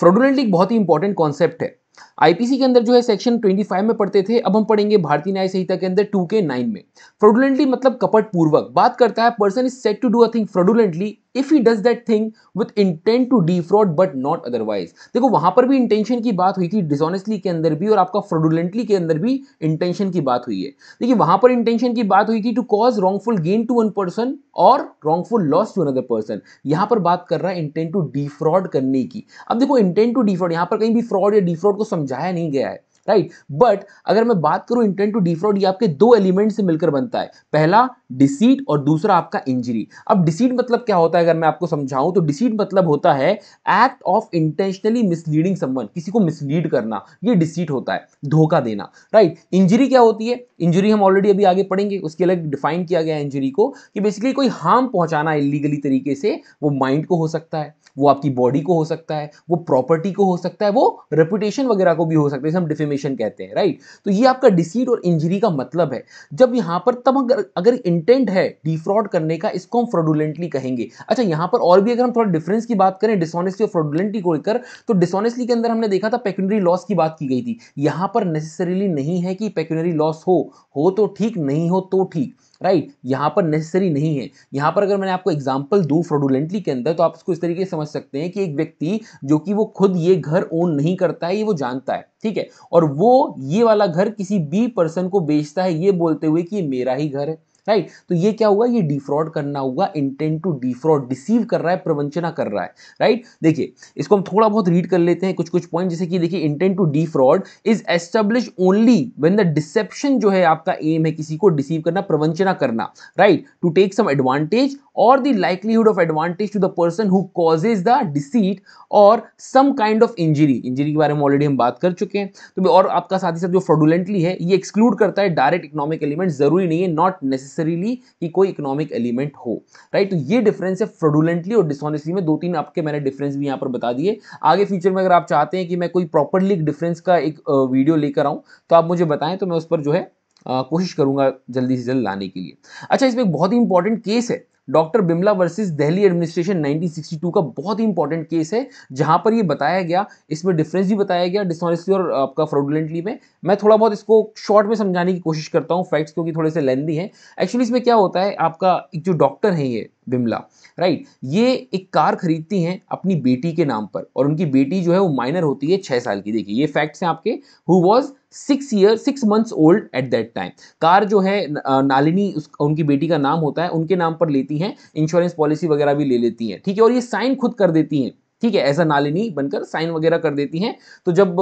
Fraudulent एक बहुत ही इंपॉर्टेंट कॉन्सेप्ट है आईपीसी के अंदर जो है सेक्शन 25 में पढ़ते थे अब हम पढ़ेंगे भारतीय न्याय संहिता के अंदर 2K9 में फ्रॉडुलेंटली मतलब कपट पूर्वक बात करता है person is set to do a thing fraudulently if he does that thing with intent to defraud but not otherwise देखो वहां पर भी इंटेंशन की बात हुई थी डिसऑनेस्टली के अंदर भी और आपका फ्रॉडुलेंटली के अंदर भी इंटेंशन की बात हुई है देखिए वहां पर इंटेंशन की बात हुई थी to cause wrongful gain to one person और wrongful loss to another person यहां पर बात कर रहा है इंटेंट टू डी फ्रॉड करने की अब देखो इंटेंट टू डी फ्रॉड यहां पर कहीं भी फ्रॉड या डी फ्रॉड को समझ सुलझाया नहीं गया है राइट right? बट अगर मैं बात करूं इंटेंट टू डिफ्रॉड ये आपके दो एलिमेंट से मिलकर बनता है पहला डिसीट और दूसरा आपका इंजरी अब डिसीट मतलब क्या होता है अगर मैं आपको समझाऊं तो डिसीट मतलब होता है act of intentionally misleading someone किसी को मिसलीड करना ये डिसीट होता है धोखा देना राइट right? इंजरी क्या होती है इंजरी हम ऑलरेडी अभी आगे पढ़ेंगे उसके अलग डिफाइन किया गया है इंजरी को कि बेसिकली कोई हार्म पहुंचाना इलीगली तरीके से वो माइंड को हो सकता है वो आपकी बॉडी को हो सकता है वो प्रॉपर्टी को हो सकता है वो रेपुटेशन वगैरह को भी हो सकता है हम इन्फ्लेमेशन कहते हैं राइट तो ये आपका डिसीट और इंजरी का मतलब है जब यहां पर तब अगर अगर इंटेंट है डिफ्रॉड करने का इसको हम फ्रॉडुलेंटली कहेंगे अच्छा यहां पर और भी अगर हम थोड़ा डिफरेंस की बात करें डिसऑनेस्टली और फ्रॉडुलेंटली को लेकर तो डिसऑनेस्टली के अंदर हमने देखा था पेक्यूनरी लॉस की बात की गई थी यहां पर नेसेसरीली नहीं है कि पेक्यूनरी लॉस हो हो तो ठीक नहीं हो तो ठीक राइट right? यहां पर नेसेसरी नहीं है यहां पर अगर मैंने आपको एग्जांपल दू फ्रॉडुलेंटली के अंदर तो आप इसको इस तरीके से समझ सकते हैं कि एक व्यक्ति जो कि वो खुद ये घर ओन नहीं करता है ये वो जानता है ठीक है और वो ये वाला घर किसी बी पर्सन को बेचता है ये बोलते हुए कि मेरा ही घर है राइट right? तो ये क्या हुआ ये डिफ्रॉड करना हुआ इंटेंट टू डिफ्रॉड डिसीव कर रहा है प्रवंचना कर रहा है राइट right? देखिए इसको हम थोड़ा बहुत रीड कर लेते हैं कुछ कुछ पॉइंट जैसे कि देखिए intent to defraud is establish only when the deception जो है आपका एम है किसी को डिसीव करना प्रवंचना करना right to take some advantage और the likelihood of advantage to the person who causes the deceit और some kind of injury injury के बारे में ऑलरेडी हम बात कर चुके चुके हैं तो और आपका साथ ही साथ जो फ्रॉडुलेंटली है ये एक्सक्लूड करता है डायरेक्ट इकोनॉमिक एलिमेंट जरूरी नहीं है नॉट नेसेसरीली कि कोई इकोनॉमिक एलिमेंट हो राइट तो ये डिफरेंस है फ्रॉडुलेंटली और डिसऑनेस्टली में दो तीन आपके मैंने डिफरेंस भी यहाँ पर बता दिए आगे फ्यूचर में अगर आप चाहते हैं कि मैं कोई प्रॉपरली डिफरेंस का एक वीडियो लेकर आऊँ तो आप मुझे बताएं तो मैं उस पर जो है कोशिश करूंगा जल्दी से जल्द लाने के लिए अच्छा इसमें एक बहुत ही इंपॉर्टेंट केस है doctor Bimla versus Delhi administration 1962 का बहुत ही इंपॉर्टेंट केस है जहां पर ये बताया गया इसमें डिफरेंस भी बताया गया डिसऑनेस्टली और आपका फ्रॉडुलेंटली में मैं थोड़ा बहुत इसको शॉर्ट में समझाने की कोशिश करता हूँ फैक्ट्स क्योंकि थोड़े से लेंदी हैं एक्चुअली इसमें क्या होता है आपका एक जो डॉक्टर है ये बिमला राइट ये एक कार खरीदती हैं अपनी बेटी के नाम पर और उनकी बेटी जो है वो माइनर होती है छः साल की देखिए ये फैक्ट्स हैं आपके who was six year six months old at that time कार जो है नालिनी उस, उनकी बेटी का नाम होता है उनके नाम पर लेती हैं इंश्योरेंस पॉलिसी वगैरह भी ले लेती हैं ठीक है और ये साइन खुद कर देती हैं ठीक है ऐसा नालिनी बनकर साइन वगैरह कर देती हैं तो जब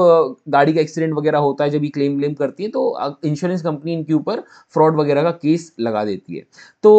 गाड़ी का एक्सीडेंट वगैरह होता है जब ये क्लेम व्लेम करती है तो इंश्योरेंस कंपनी इनके ऊपर फ्रॉड वगैरह का केस लगा देती है तो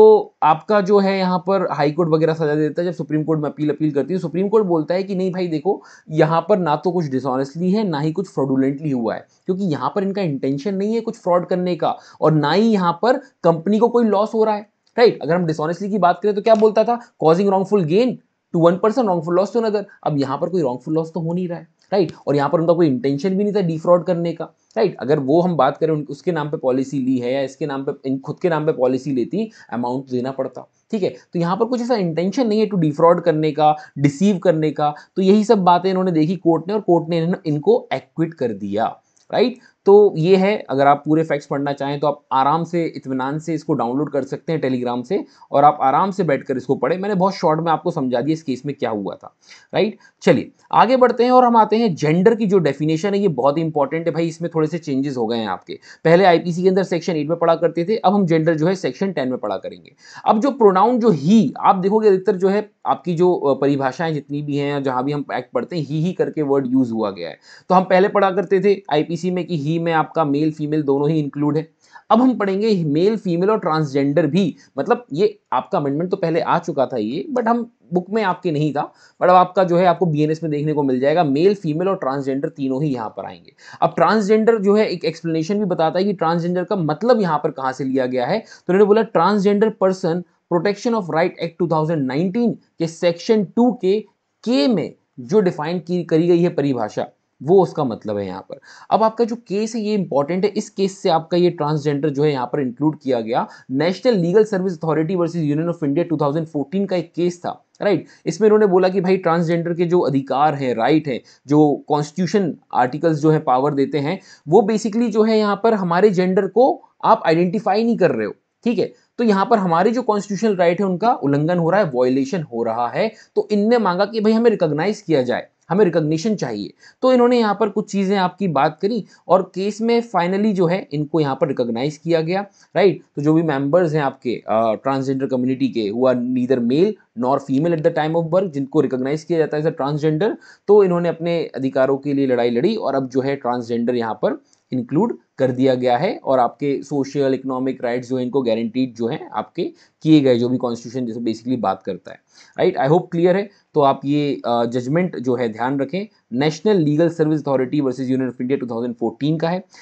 आपका जो है यहाँ पर हाई कोर्ट वगैरह सजा देता है जब सुप्रीम कोर्ट में अपील अपील करती है तो सुप्रीम कोर्ट बोलता है कि नहीं भाई देखो यहाँ पर ना तो कुछ डिसऑनेस्टली है ना ही कुछ फ्रॉडुलेंटली हुआ है क्योंकि यहाँ पर इनका इंटेंशन नहीं है कुछ फ्रॉड करने का और ना ही यहाँ पर कंपनी को कोई लॉस हो रहा है राइट right? अगर हम डिसऑनेस्टली की बात करें तो क्या बोलता था causing wrongful gain to one person wrongful loss to another अब यहाँ पर कोई रॉन्गफुल लॉस तो हो नहीं रहा है राइट और यहाँ पर उनका कोई इंटेंशन भी नहीं था डिफ्रॉड करने का राइट अगर वो हम बात करें उसके नाम पे पॉलिसी ली है या इसके नाम पे खुद के नाम पे पॉलिसी लेती अमाउंट तो देना पड़ता ठीक है तो यहाँ पर कुछ ऐसा इंटेंशन नहीं है टू डिफ्रॉड करने का डिसीव करने का तो यही सब बातें इन्होंने देखी कोर्ट ने और कोर्ट ने इनको एक्विट कर दिया राइट तो ये है अगर आप पूरे फैक्ट्स पढ़ना चाहें तो आप आराम से इतमान से इसको डाउनलोड कर सकते हैं टेलीग्राम से और आप आराम से बैठकर इसको पढ़ें मैंने बहुत शॉर्ट में आपको समझा दिया इस केस में क्या हुआ था राइट चलिए आगे बढ़ते हैं और हम आते हैं जेंडर की जो डेफिनेशन है ये बहुत इंपॉर्टेंट है भाई इसमें थोड़े से चेंजेस हो गए हैं आपके पहले आईपीसी के अंदर सेक्शन एट में पढ़ा करते थे अब हम जेंडर जो है सेक्शन टेन में पढ़ा करेंगे अब जो प्रोनाउन जो ही आप देखोगे अधिकतर जो है आपकी जो परिभाषाएं जितनी भी हैं जहां भी हम एक्ट पढ़ते हैं ही ही करके वर्ड यूज हुआ गया है तो हम पहले पढ़ा करते थे आईपीसी में कि ही ही में आपका मेल फीमेल दोनों ही इंक्लूड है अब हम पढ़ेंगे मेल फीमेल और ट्रांसजेंडर भी मतलब ये आपका अमेंडमेंट तो पहले आ चुका था ये बट हम बुक में आपके नहीं था बट अब आपका जो है आपको बी में देखने को मिल जाएगा मेल फीमेल और ट्रांसजेंडर तीनों ही यहाँ पर आएंगे अब ट्रांसजेंडर जो है एक एक्सप्लेनेशन भी बताता है कि ट्रांसजेंडर का मतलब यहाँ पर कहाँ से लिया गया है तो उन्होंने बोला transgender person protection of right act 2019 के सेक्शन टू के के में जो डिफाइन की करी गई है परिभाषा वो उसका मतलब है यहाँ पर अब आपका जो केस है ये इंपॉर्टेंट है इस केस से आपका ये ट्रांसजेंडर जो है यहाँ पर इंक्लूड किया गया national legal service authority versus union of India 2014 का एक केस था राइट right. इसमें इन्होंने बोला कि भाई ट्रांसजेंडर के जो अधिकार हैं राइट हैं जो कॉन्स्टिट्यूशन आर्टिकल्स जो है पावर देते हैं वो बेसिकली जो है यहाँ पर हमारे जेंडर को आप आइडेंटिफाई नहीं कर रहे हो ठीक है तो यहाँ पर हमारे जो कॉन्स्टिट्यूशनल राइट है उनका उल्लंघन हो रहा है वॉयलेशन हो रहा है तो इनने मांगा कि भाई हमें रिकोगनाइज किया जाए हमें रिकग्निशन चाहिए तो इन्होंने यहाँ पर कुछ चीज़ें आपकी बात करी और केस में फाइनली जो है इनको यहाँ पर रिकोगनाइज किया गया राइट तो जो भी मेम्बर्स हैं आपके ट्रांसजेंडर कम्युनिटी के हुआ neither male nor female at the time of birth जिनको रिकग्नाइज किया जाता है एज अ ट्रांसजेंडर तो इन्होंने अपने अधिकारों के लिए लड़ाई लड़ी और अब जो है ट्रांसजेंडर यहाँ पर इंक्लूड कर दिया गया है और आपके सोशल इकोनॉमिक राइट्स जो है इनको गारंटीड जो है आपके किए गए जो भी कॉन्स्टिट्यूशन जैसे बेसिकली बात करता है राइट आई होप क्लियर है तो आप ये जजमेंट uh, जो है ध्यान रखें national legal service authority versus union of India two का है